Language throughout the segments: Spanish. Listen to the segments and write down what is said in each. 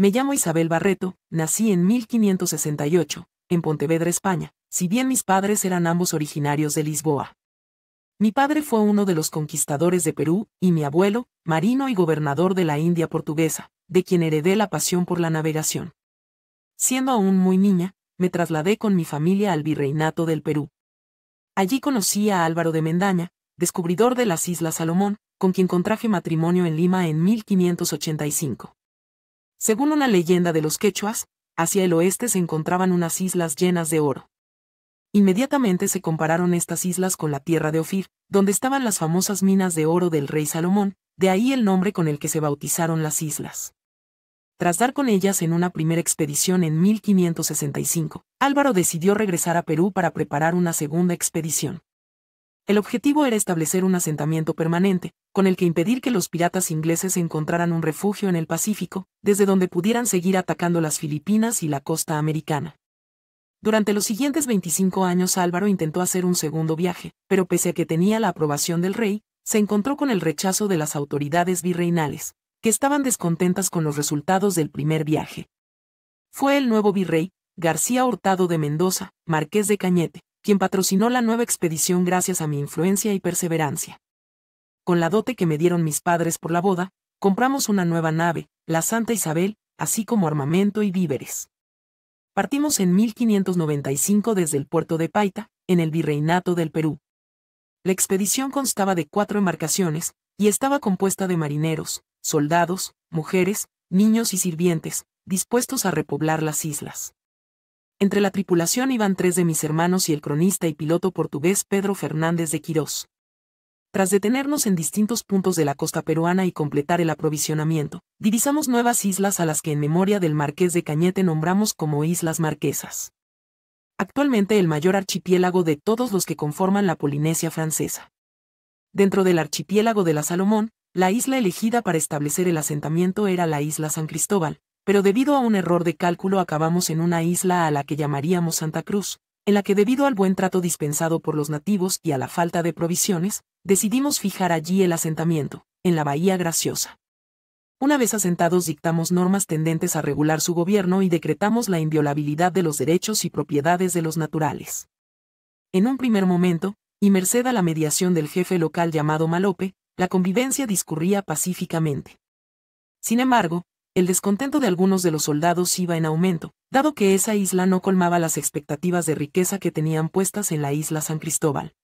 Me llamo Isabel Barreto, nací en 1568, en Pontevedra, España, si bien mis padres eran ambos originarios de Lisboa. Mi padre fue uno de los conquistadores de Perú, y mi abuelo, marino y gobernador de la India portuguesa, de quien heredé la pasión por la navegación. Siendo aún muy niña, me trasladé con mi familia al virreinato del Perú. Allí conocí a Álvaro de Mendaña, descubridor de las Islas Salomón, con quien contraje matrimonio en Lima en 1585. Según una leyenda de los quechuas, hacia el oeste se encontraban unas islas llenas de oro. Inmediatamente se compararon estas islas con la tierra de Ofir, donde estaban las famosas minas de oro del rey Salomón, de ahí el nombre con el que se bautizaron las islas. Tras dar con ellas en una primera expedición en 1565, Álvaro decidió regresar a Perú para preparar una segunda expedición. El objetivo era establecer un asentamiento permanente, con el que impedir que los piratas ingleses encontraran un refugio en el Pacífico, desde donde pudieran seguir atacando las Filipinas y la costa americana. Durante los siguientes 25 años Álvaro intentó hacer un segundo viaje, pero pese a que tenía la aprobación del rey, se encontró con el rechazo de las autoridades virreinales, que estaban descontentas con los resultados del primer viaje. Fue el nuevo virrey, García Hurtado de Mendoza, marqués de Cañete, quien patrocinó la nueva expedición gracias a mi influencia y perseverancia. Con la dote que me dieron mis padres por la boda, compramos una nueva nave, la Santa Isabel, así como armamento y víveres. Partimos en 1595 desde el puerto de Paita, en el Virreinato del Perú. La expedición constaba de cuatro embarcaciones, y estaba compuesta de marineros, soldados, mujeres, niños y sirvientes, dispuestos a repoblar las islas. Entre la tripulación iban tres de mis hermanos y el cronista y piloto portugués Pedro Fernández de Quirós. Tras detenernos en distintos puntos de la costa peruana y completar el aprovisionamiento, divisamos nuevas islas a las que en memoria del marqués de Cañete nombramos como Islas Marquesas. Actualmente el mayor archipiélago de todos los que conforman la Polinesia francesa. Dentro del archipiélago de la Salomón, la isla elegida para establecer el asentamiento era la isla San Cristóbal, pero debido a un error de cálculo acabamos en una isla a la que llamaríamos Santa Cruz, en la que debido al buen trato dispensado por los nativos y a la falta de provisiones, decidimos fijar allí el asentamiento, en la Bahía Graciosa. Una vez asentados dictamos normas tendentes a regular su gobierno y decretamos la inviolabilidad de los derechos y propiedades de los naturales. En un primer momento, y merced a la mediación del jefe local llamado Malope, la convivencia discurría pacíficamente. Sin embargo, el descontento de algunos de los soldados iba en aumento, dado que esa isla no colmaba las expectativas de riqueza que tenían puestas en la isla San Cristóbal.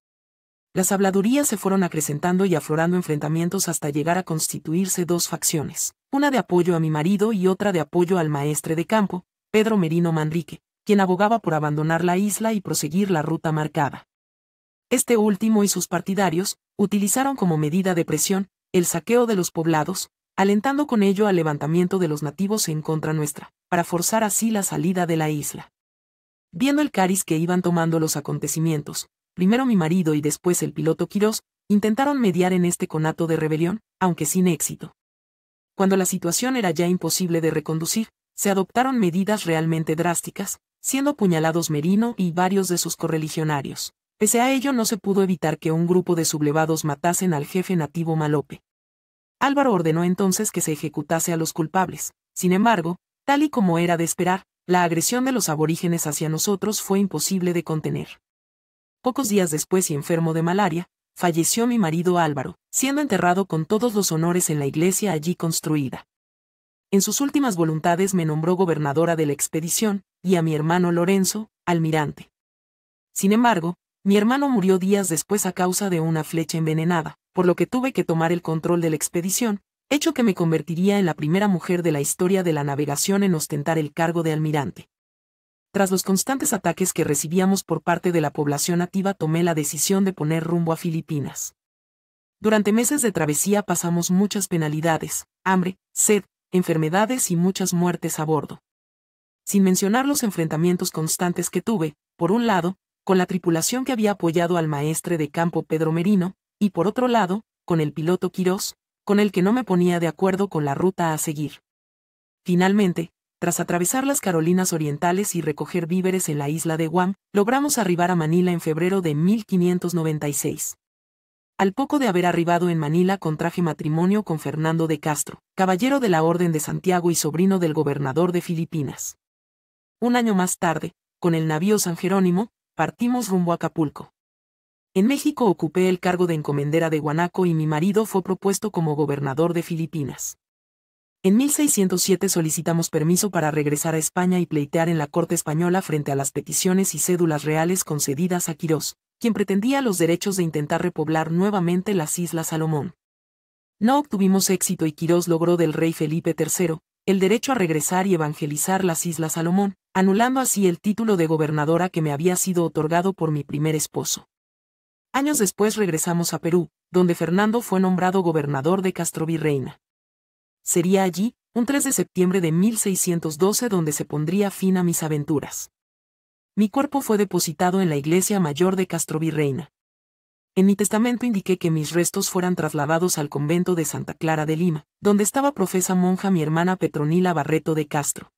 Las habladurías se fueron acrecentando y aflorando enfrentamientos hasta llegar a constituirse dos facciones, una de apoyo a mi marido y otra de apoyo al maestre de campo, Pedro Merino Manrique, quien abogaba por abandonar la isla y proseguir la ruta marcada. Este último y sus partidarios utilizaron como medida de presión el saqueo de los poblados, alentando con ello al levantamiento de los nativos en contra nuestra, para forzar así la salida de la isla. Viendo el cariz que iban tomando los acontecimientos, primero mi marido y después el piloto Quirós, intentaron mediar en este conato de rebelión, aunque sin éxito. Cuando la situación era ya imposible de reconducir, se adoptaron medidas realmente drásticas, siendo apuñalados Merino y varios de sus correligionarios. Pese a ello no se pudo evitar que un grupo de sublevados matasen al jefe nativo Malope. Álvaro ordenó entonces que se ejecutase a los culpables. Sin embargo, tal y como era de esperar, la agresión de los aborígenes hacia nosotros fue imposible de contener. Pocos días después y enfermo de malaria, falleció mi marido Álvaro, siendo enterrado con todos los honores en la iglesia allí construida. En sus últimas voluntades me nombró gobernadora de la expedición, y a mi hermano Lorenzo, almirante. Sin embargo, mi hermano murió días después a causa de una flecha envenenada, por lo que tuve que tomar el control de la expedición, hecho que me convertiría en la primera mujer de la historia de la navegación en ostentar el cargo de almirante. Tras los constantes ataques que recibíamos por parte de la población nativa tomé la decisión de poner rumbo a Filipinas. Durante meses de travesía pasamos muchas penalidades, hambre, sed, enfermedades y muchas muertes a bordo. Sin mencionar los enfrentamientos constantes que tuve, por un lado, con la tripulación que había apoyado al maestre de campo Pedro Merino, y por otro lado, con el piloto Quirós, con el que no me ponía de acuerdo con la ruta a seguir. Finalmente, tras atravesar las Carolinas Orientales y recoger víveres en la isla de Guam, logramos arribar a Manila en febrero de 1596. Al poco de haber arribado en Manila contraje matrimonio con Fernando de Castro, caballero de la Orden de Santiago y sobrino del gobernador de Filipinas. Un año más tarde, con el navío San Jerónimo, partimos rumbo a Acapulco. En México ocupé el cargo de encomendera de Guanaco y mi marido fue propuesto como gobernador de Filipinas. En 1607 solicitamos permiso para regresar a España y pleitear en la corte española frente a las peticiones y cédulas reales concedidas a Quirós, quien pretendía los derechos de intentar repoblar nuevamente las Islas Salomón. No obtuvimos éxito y Quirós logró del rey Felipe III, el derecho a regresar y evangelizar las Islas Salomón, anulando así el título de gobernadora que me había sido otorgado por mi primer esposo. Años después regresamos a Perú, donde Fernando fue nombrado gobernador de Castrovirreina. Sería allí, un 3 de septiembre de 1612 donde se pondría fin a mis aventuras. Mi cuerpo fue depositado en la iglesia mayor de Castrovirreina. En mi testamento indiqué que mis restos fueran trasladados al convento de Santa Clara de Lima, donde estaba profesa monja mi hermana Petronila Barreto de Castro.